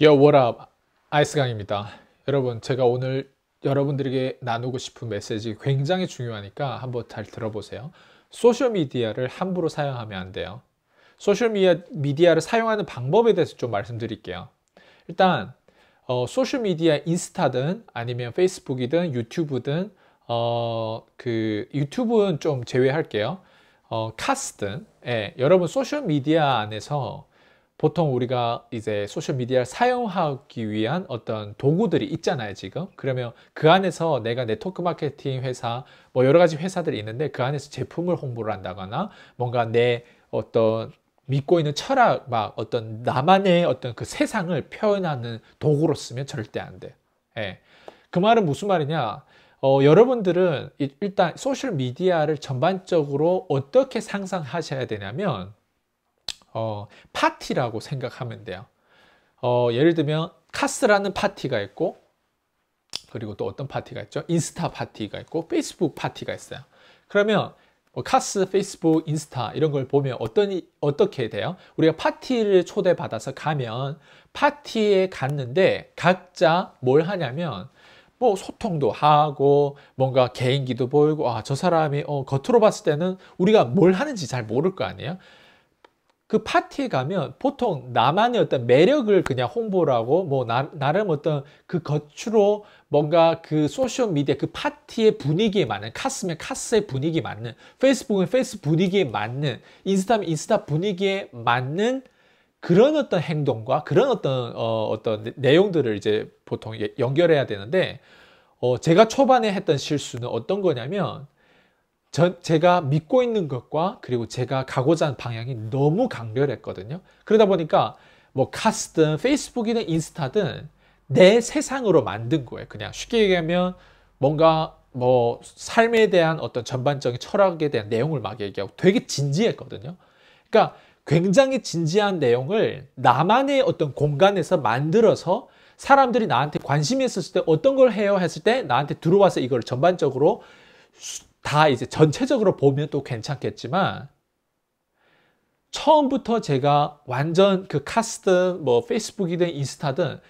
Yo, what up? 아이스강입니다. 여러분, 제가 오늘 여러분들에게 나누고 싶은 메시지 굉장히 중요하니까 한번 잘 들어보세요. 소셜미디어를 함부로 사용하면 안 돼요. 소셜미디어를 사용하는 방법에 대해서 좀 말씀드릴게요. 일단, 어, 소셜미디어 인스타든 아니면 페이스북이든 유튜브든, 어, 그, 유튜브는 좀 제외할게요. 어, 카스든, 예, 여러분 소셜미디어 안에서 보통 우리가 이제 소셜미디어를 사용하기 위한 어떤 도구들이 있잖아요, 지금. 그러면 그 안에서 내가 네트워크 마케팅 회사, 뭐 여러 가지 회사들이 있는데 그 안에서 제품을 홍보를 한다거나 뭔가 내 어떤 믿고 있는 철학, 막 어떤 나만의 어떤 그 세상을 표현하는 도구로 쓰면 절대 안 돼. 예. 그 말은 무슨 말이냐? 어, 여러분들은 일단 소셜미디어를 전반적으로 어떻게 상상하셔야 되냐면 어, 파티라고 생각하면 돼요. 어, 예를 들면 카스라는 파티가 있고 그리고 또 어떤 파티가 있죠? 인스타 파티가 있고 페이스북 파티가 있어요. 그러면 뭐 카스, 페이스북, 인스타 이런 걸 보면 어떤 어떻게 돼요? 우리가 파티를 초대받아서 가면 파티에 갔는데 각자 뭘 하냐면 뭐 소통도 하고 뭔가 개인기도 보이고 아 저 사람이 어, 겉으로 봤을 때는 우리가 뭘 하는지 잘 모를 거 아니에요. 그 파티에 가면 보통 나만의 어떤 매력을 그냥 홍보를하고뭐 나, 나름 어떤 그 겉으로 뭔가 그 소셜 미디어 그 파티의 분위기에 맞는 카스면 카스의 분위기에 맞는 페이스북은 페이스 분위기에 맞는 인스타면 인스타 분위기에 맞는 그런 어떤 행동과 그런 어떤 어, 어떤 내용들을 이제 보통 연결해야 되는데 어, 제가 초반에 했던 실수는 어떤 거냐면 전, 제가 믿고 있는 것과 그리고 제가 가고자 하는 방향이 너무 강렬했거든요. 그러다 보니까 뭐 카스든 페이스북이든 인스타든 내 세상으로 만든 거예요. 그냥 쉽게 얘기하면 뭔가 뭐 삶에 대한 어떤 전반적인 철학에 대한 내용을 막 얘기하고 되게 진지했거든요. 그러니까 굉장히 진지한 내용을 나만의 어떤 공간에서 만들어서 사람들이 나한테 관심이 있었을 때 어떤 걸 해요 했을 때 나한테 들어와서 이걸 전반적으로 다 이제 전체적으로 보면 또 괜찮겠지만 처음부터 제가 완전 그 카스든 뭐 페이스북이든 인스타든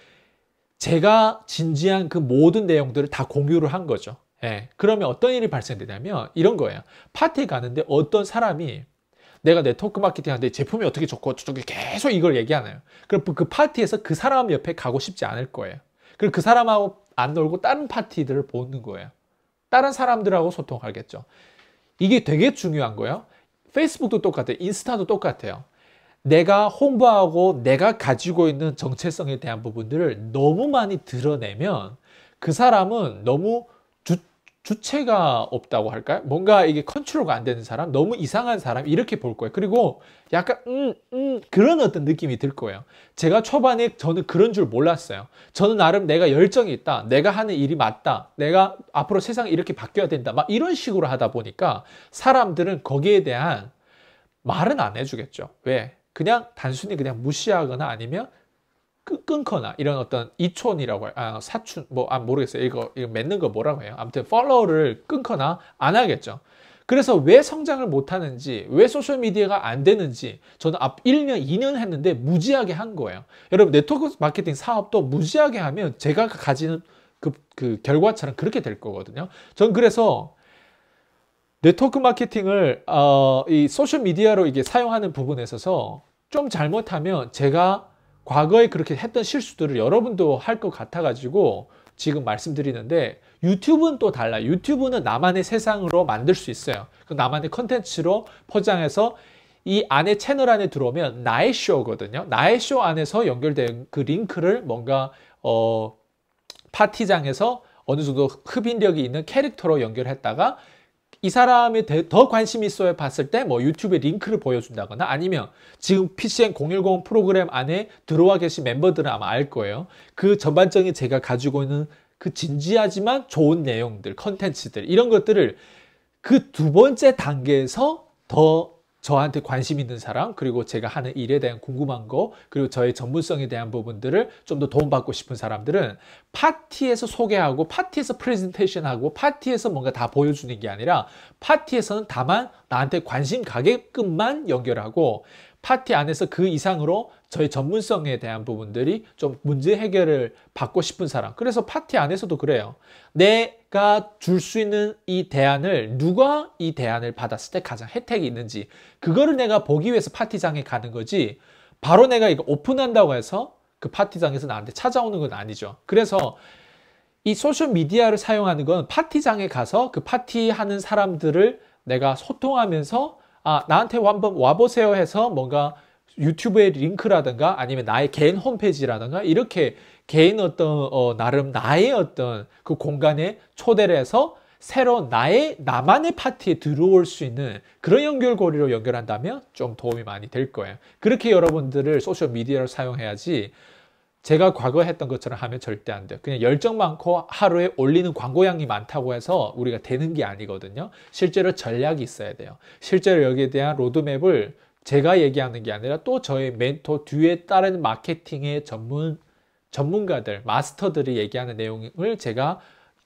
제가 진지한 그 모든 내용들을 다 공유를 한 거죠. 예. 그러면 어떤 일이 발생되냐면 이런 거예요. 파티에 가는데 어떤 사람이 내가 네트워크 마케팅 하는데 제품이 어떻게 좋고 저쪽이 계속 이걸 얘기하나요. 그럼 그 파티에서 그 사람 옆에 가고 싶지 않을 거예요. 그리고 그 사람하고 안 놀고 다른 파티들을 보는 거예요. 다른 사람들하고 소통하겠죠. 이게 되게 중요한 거예요. 페이스북도 똑같아요. 인스타도 똑같아요. 내가 홍보하고 내가 가지고 있는 정체성에 대한 부분들을 너무 많이 드러내면 그 사람은 너무 주체가 없다고 할까요? 뭔가 이게 컨트롤가 안 되는 사람, 너무 이상한 사람 이렇게 볼 거예요. 그리고 약간 음, 음 그런 어떤 느낌이 들 거예요. 제가 초반에 저는 그런 줄 몰랐어요. 저는 나름 내가 열정이 있다. 내가 하는 일이 맞다. 내가 앞으로 세상이 이렇게 바뀌어야 된다. 막 이런 식으로 하다 보니까 사람들은 거기에 대한 말은 안 해주겠죠. 왜? 그냥 단순히 그냥 무시하거나 아니면 끊거나 이런 어떤 이촌이라고 아, 사춘 뭐 아, 모르겠어요 이거 이거 맺는 거 뭐라고 해요 아무튼 팔로우를 끊거나 안 하겠죠 그래서 왜 성장을 못하는지 왜 소셜미디어가 안 되는지 저는 앞 1년 2년 했는데 무지하게 한 거예요 여러분 네트워크 마케팅 사업도 무지하게 하면 제가 가지는 그, 그 결과처럼 그렇게 될 거거든요 전 그래서 네트워크 마케팅을 어, 이 소셜미디어로 이게 사용하는 부분에 있어서 좀 잘못하면 제가 과거에 그렇게 했던 실수들을 여러분도 할 것 같아가지고 지금 말씀드리는데 유튜브는 또 달라요. 유튜브는 나만의 세상으로 만들 수 있어요. 그 나만의 컨텐츠로 포장해서 이 안에 채널 안에 들어오면 나의 쇼거든요. 나의 쇼 안에서 연결된 그 링크를 뭔가 어 파티장에서 어느 정도 흡인력이 있는 캐릭터로 연결했다가 이사람이더 관심 있어야 봤을 때 뭐 유튜브에 링크를 보여준다거나 아니면 지금 PCN 010 프로그램 안에 들어와 계신 멤버들은 아마 알 거예요. 그 전반적인 제가 가지고 있는 그 진지하지만 좋은 내용들, 컨텐츠들 이런 것들을 그 두 번째 단계에서 더 저한테 관심 있는 사람, 그리고 제가 하는 일에 대한 궁금한 거, 그리고 저의 전문성에 대한 부분들을 좀 더 도움받고 싶은 사람들은 파티에서 소개하고, 파티에서 프레젠테이션하고, 파티에서 뭔가 다 보여주는 게 아니라, 파티에서는 다만 나한테 관심 가게끔만 연결하고, 파티 안에서 그 이상으로 저의 전문성에 대한 부분들이 좀 문제 해결을 받고 싶은 사람. 그래서 파티 안에서도 그래요. 내 가줄수 그러니까 있는 이 대안을 누가 이 대안을 받았을 때 가장 혜택이 있는지 그거를 내가 보기 위해서 파티장에 가는 거지 바로 내가 이거 오픈한다고 해서 그 파티장에서 나한테 찾아오는 건 아니죠. 그래서 이 소셜 미디어를 사용하는 건 파티장에 가서 그 파티하는 사람들을 내가 소통하면서 아 나한테 한번 와보세요 해서 뭔가 유튜브의 링크라든가 아니면 나의 개인 홈페이지라든가 이렇게 개인 어떤 어, 나름 나의 어떤 그 공간에 초대를 해서 새로 나의 나만의 파티에 들어올 수 있는 그런 연결고리로 연결한다면 좀 도움이 많이 될 거예요. 그렇게 여러분들을 소셜 미디어를 사용해야지 제가 과거 했던 것처럼 하면 절대 안 돼요. 그냥 열정 많고 하루에 올리는 광고량이 많다고 해서 우리가 되는 게 아니거든요. 실제로 전략이 있어야 돼요. 실제로 여기에 대한 로드맵을 제가 얘기하는 게 아니라 또 저의 멘토 뒤에 따른 마케팅의 전문 전문가들, 마스터들이 얘기하는 내용을 제가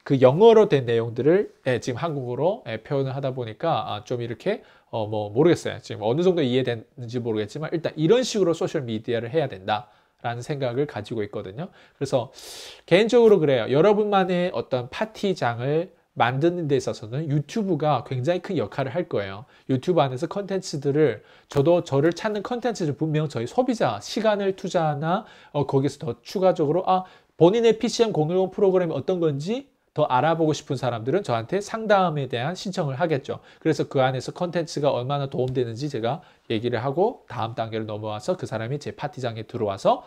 그 영어로 된 내용들을 예, 지금 한국어로 예, 표현을 하다 보니까 아, 좀 이렇게 어, 뭐 모르겠어요. 지금 어느 정도 이해됐는지 모르겠지만 일단 이런 식으로 소셜 미디어를 해야 된다. 라는 생각을 가지고 있거든요. 그래서 개인적으로 그래요. 여러분만의 어떤 파티장을 만드는 데 있어서는 유튜브가 굉장히 큰 역할을 할 거예요. 유튜브 안에서 컨텐츠들을 저도 저를 찾는 컨텐츠를 분명 저희 소비자 시간을 투자나 하 어, 거기서 더 추가적으로 아 본인의 PCM 공유용 프로그램이 어떤 건지 더 알아보고 싶은 사람들은 저한테 상담에 대한 신청을 하겠죠. 그래서 그 안에서 컨텐츠가 얼마나 도움되는지 제가 얘기를 하고 다음 단계로 넘어와서 그 사람이 제 파티장에 들어와서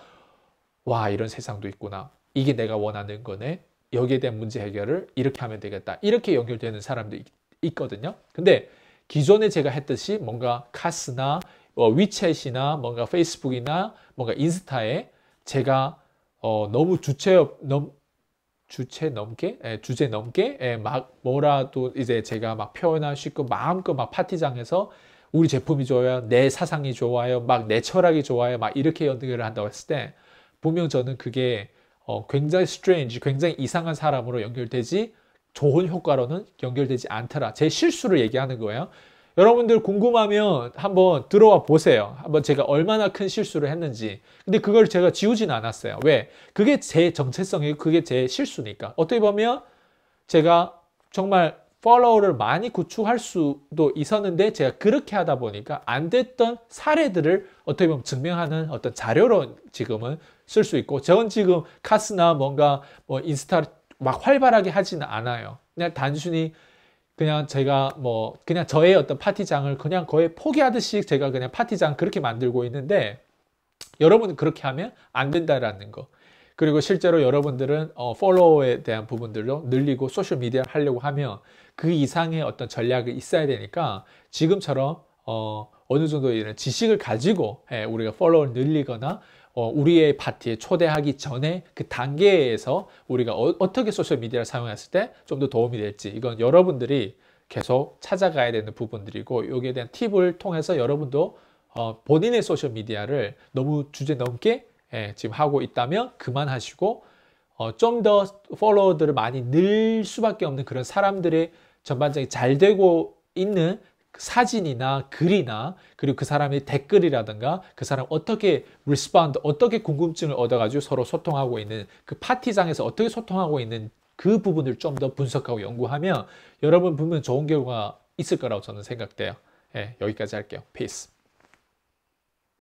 와 이런 세상도 있구나. 이게 내가 원하는 거네. 여기에 대한 문제 해결을 이렇게 하면 되겠다. 이렇게 연결되는 사람도 있, 거든요 근데 기존에 제가 했듯이 뭔가 카스나 어, 위챗이나 뭔가 페이스북이나 뭔가 인스타에 제가 어, 너무 주체 넘 주체 넘게 에, 예, 주제 넘게 에, 예, 막 뭐라도 이제 제가 막 표현할 수 있고 마음껏 막 파티장에서 우리 제품이 좋아요 내 사상이 좋아요 막 내 철학이 좋아요 막 이렇게 연결을 한다고 했을 때 분명 저는 그게 어, 굉장히 strange, 굉장히 이상한 사람으로 연결되지 좋은 효과로는 연결되지 않더라. 제 실수를 얘기하는 거예요. 여러분들 궁금하면 한번 들어와 보세요. 한번 제가 얼마나 큰 실수를 했는지. 근데 그걸 제가 지우진 않았어요. 왜? 그게 제 정체성이고 그게 제 실수니까. 어떻게 보면 제가 정말 팔로워를 많이 구축할 수도 있었는데 제가 그렇게 하다 보니까 안 됐던 사례들을 어떻게 보면 증명하는 어떤 자료로 지금은 쓸 수 있고 저는 지금 카스나 뭔가 뭐 인스타 막 활발하게 하지는 않아요. 그냥 단순히 그냥 제가 뭐 그냥 저의 어떤 파티장을 그냥 거의 포기하듯이 제가 그냥 파티장 그렇게 만들고 있는데 여러분 그렇게 하면 안 된다라는 거. 그리고 실제로 여러분들은 어, 팔로워에 대한 부분들로 늘리고 소셜미디어를 하려고 하면 그 이상의 어떤 전략이 있어야 되니까 지금처럼 어, 어느 정도 이런 지식을 가지고 예, 우리가 팔로워를 늘리거나 어, 우리의 파티에 초대하기 전에 그 단계에서 우리가 어, 떻게 소셜미디어를 사용했을 때 좀 더 도움이 될지 이건 여러분들이 계속 찾아가야 되는 부분들이고 여기에 대한 팁을 통해서 여러분도 어, 본인의 소셜미디어를 너무 주제 넘게 예, 지금 하고 있다면 그만하시고 어, 좀더 팔로워들을 많이 늘 수밖에 없는 그런 사람들의 전반적인 잘 되고 있는 그 사진이나 글이나 그리고 그 사람의 댓글이라든가 그 사람 어떻게 리스폰드 어떻게 궁금증을 얻어가지고 서로 소통하고 있는 그 파티장에서 어떻게 소통하고 있는 그 부분을 좀 더 분석하고 연구하면 여러분 보면 좋은 결과 가 있을 거라고 저는 생각돼요. 예, 여기까지 할게요. 페이스.